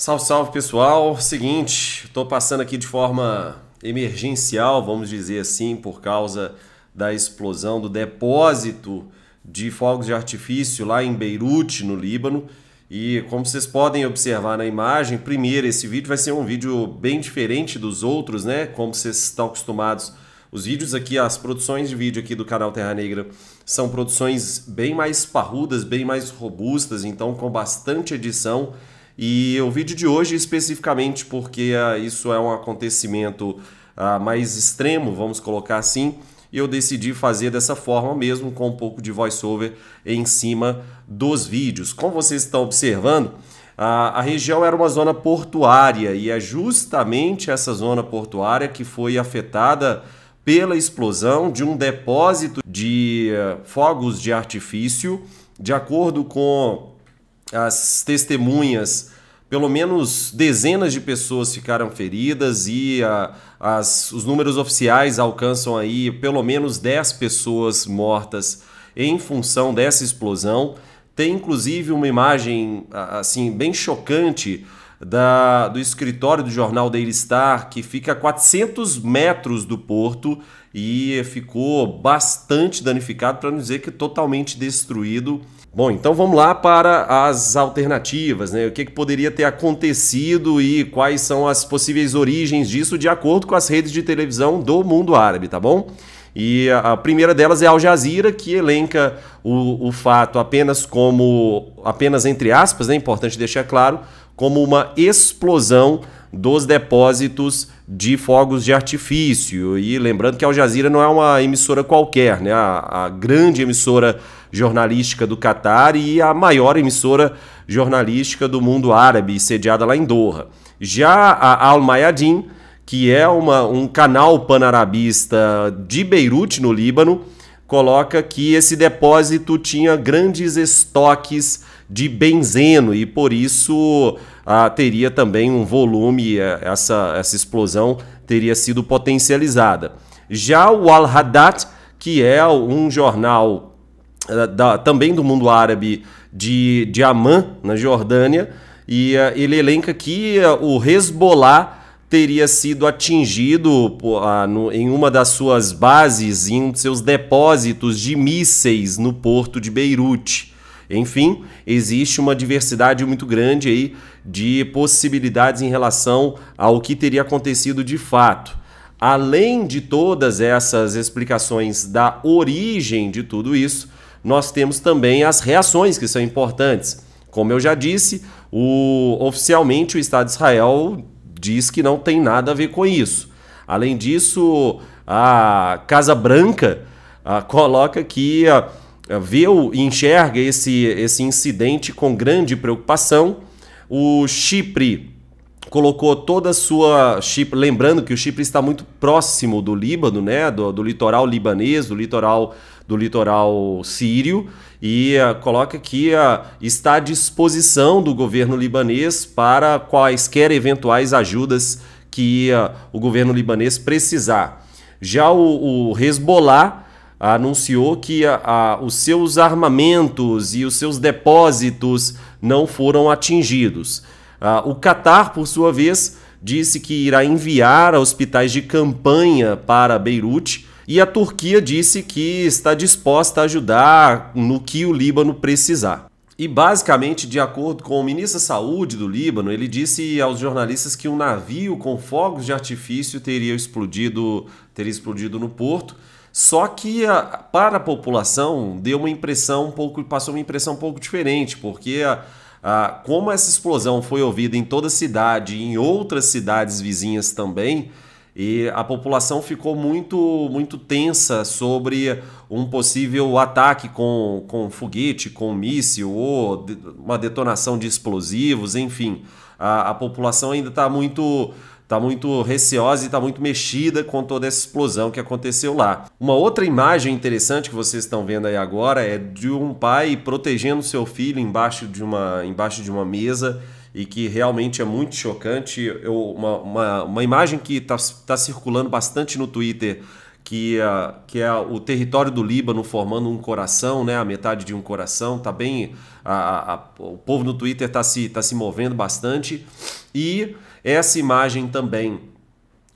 Salve, salve pessoal. Seguinte, estou passando aqui de forma emergencial, vamos dizer assim, por causa da explosão do depósito de fogos de artifício lá em Beirute, no Líbano. E como vocês podem observar na imagem, primeiro, esse vídeo vai ser um vídeo bem diferente dos outros, né? Como vocês estão acostumados. Os vídeos aqui, as produções de vídeo aqui do canal Terra Negra são produções bem mais parrudas, bem mais robustas, então com bastante edição e o vídeo de hoje, especificamente porque uh, isso é um acontecimento uh, mais extremo, vamos colocar assim, e eu decidi fazer dessa forma mesmo, com um pouco de voiceover em cima dos vídeos. Como vocês estão observando, ah, a, região era uma zona portuária e é justamente essa zona portuária que foi afetada pela explosão de um depósito de fogos de artifício, de acordo com as testemunhas, pelo menos dezenas de pessoas ficaram feridas e a, as, os números oficiais alcançam aí pelo menos 10 pessoas mortas em função dessa explosão. Tem inclusive uma imagem assim bem chocante da, do escritório do jornal Daily Star, que fica a 400 metros do porto e ficou bastante danificado, para não dizer que totalmente destruído. Bom, então vamos lá para as alternativas, né? O que, que poderia ter acontecido e quais são as possíveis origens disso, de acordo com as redes de televisão do mundo árabe, tá bom? E a primeira delas é Al Jazeera, que elenca o, o fato apenas como, apenas entre aspas, é né? importante deixar claro, como uma explosão dos depósitos de fogos de artifício. E lembrando que a Al Jazeera não é uma emissora qualquer, né? A, a, grande emissora jornalística do Catar e a maior emissora jornalística do mundo árabe, sediada lá em Doha. Já a Al Mayadin, que é uma, um canal panarabista de Beirute, no Líbano, coloca que esse depósito tinha grandes estoques de benzeno e por isso ah, teria também um volume, é, essa, essa explosão teria sido potencializada. Já o Al-Haddad, que é um jornal é, da, também do mundo árabe de, de Amman, na Jordânia, e é, ele elenca que o Hezbollah teria sido atingido no, em uma das suas bases, em um de seus depósitos de mísseis no porto de Beirute. Enfim, existe uma diversidade muito grande aí de possibilidades em relação ao que teria acontecido de fato. Além de todas essas explicações da origem de tudo isso, nós temos também as reações que são importantes. Como eu já disse, o, oficialmente o Estado de Israel diz que não tem nada a ver com isso. Além disso, a Casa Branca a, ah, coloca que a, ah, eh, vê e enxerga esse, esse incidente com grande preocupação. O Chipre colocou toda a sua Chipre, lembrando que o Chipre está muito próximo do Líbano, né, do, do litoral libanês, do litoral do litoral sírio e uh, coloca que uh, está à disposição do governo libanês para quaisquer eventuais ajudas que uh, o governo libanês precisar. Já o, o Hezbollah anunciou que a, a, os seus armamentos e os seus depósitos não foram atingidos. Ah, o Catar, por sua vez, disse que irá enviar hospitais de campanha para Beirute e a Turquia disse que está disposta a ajudar no que o Líbano precisar. E basicamente, de acordo com o ministro da Saúde do Líbano, ele disse aos jornalistas que um navio com fogos de artifício teria explodido, teria explodido no porto só que a, para a população deu uma impressão um pouco, passou uma impressão um pouco diferente, porque a, a, como essa explosão foi ouvida em toda a cidade e em outras cidades vizinhas também, e a população ficou muito muito tensa sobre um possível ataque com, com foguete, com míssil ou de, uma detonação de explosivos, enfim. A, a população ainda está muito tá muito receosa e tá muito mexida com toda essa explosão que aconteceu lá. Uma outra imagem interessante que vocês estão vendo aí agora é de um pai protegendo seu filho embaixo de uma, embaixo de uma mesa e que realmente é muito chocante. Eu, uma, uma, uma imagem que está tá circulando bastante no Twitter, que, uh, que é o território do Líbano formando um coração, né? a metade de um coração. Tá bem, a, a, o povo no Twitter está se, tá se movendo bastante. E essa imagem também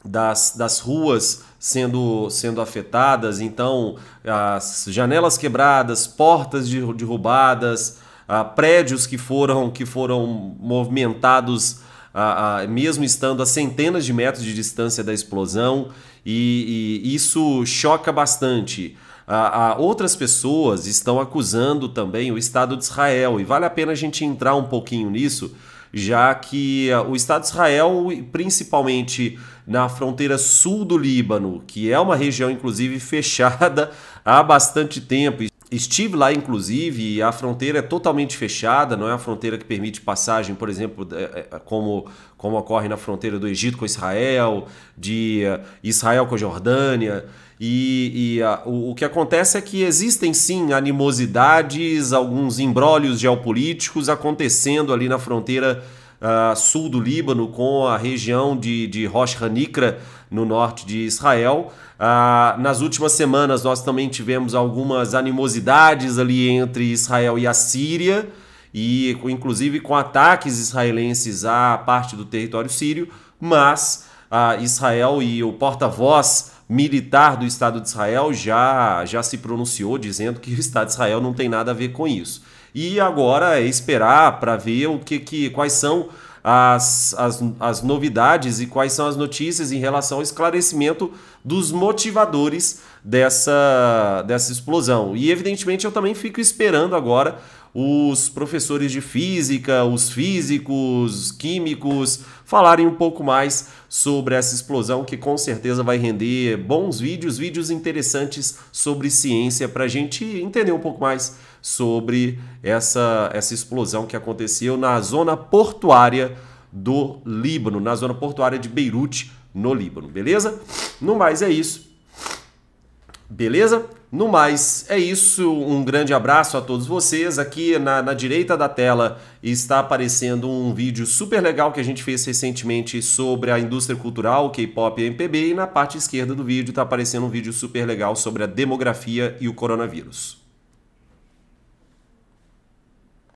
das, das ruas sendo, sendo afetadas, então as janelas quebradas, portas derrubadas, ah, prédios que foram, que foram movimentados ah, ah, mesmo estando a centenas de metros de distância da explosão, e, e isso choca bastante. Ah, outras pessoas estão acusando também o Estado de Israel, e vale a pena a gente entrar um pouquinho nisso, já que eh, o Estado de Israel, principalmente na fronteira sul do Líbano, que é uma região inclusive fechada há bastante tempo, Estive lá, inclusive, e a fronteira é totalmente fechada, não é a fronteira que permite passagem, por exemplo, é, é, é, como, como ocorre na fronteira do Egito com Israel, de eh, Israel com a Jordânia. E, e a, o, o, que acontece é que existem sim animosidades, alguns embrólios geopolíticos acontecendo ali na fronteira uh, sul do Líbano com a região de, de Rosh Hanikra, no norte de Israel. Ah, nas últimas semanas, nós também tivemos algumas animosidades ali entre Israel e a Síria, e inclusive com ataques israelenses à parte do território sírio, mas ah, Israel e o porta-voz militar do Estado de Israel já, já se pronunciou dizendo que o Estado de Israel não tem nada a ver com isso. E agora é esperar para ver o que, que quais são as, as, as novidades e quais são as notícias em relação ao esclarecimento dos motivadores dessa, dessa explosão. E evidentemente eu também fico esperando agora os professores de física, os físicos, químicos, falarem um pouco mais sobre essa explosão que com certeza vai render bons vídeos, vídeos interessantes sobre ciência para a gente entender um pouco mais sobre essa, essa explosão que aconteceu na zona portuária do Líbano, na zona portuária de Beirute, no Líbano, beleza? No mais é isso. Beleza? No mais, é isso. Um grande abraço a todos vocês. Aqui na, na, direita da tela está aparecendo um vídeo super legal que a gente fez recentemente sobre a indústria cultural, K-pop e MPB. E na parte esquerda do vídeo está aparecendo um vídeo super legal sobre a demografia e o coronavírus.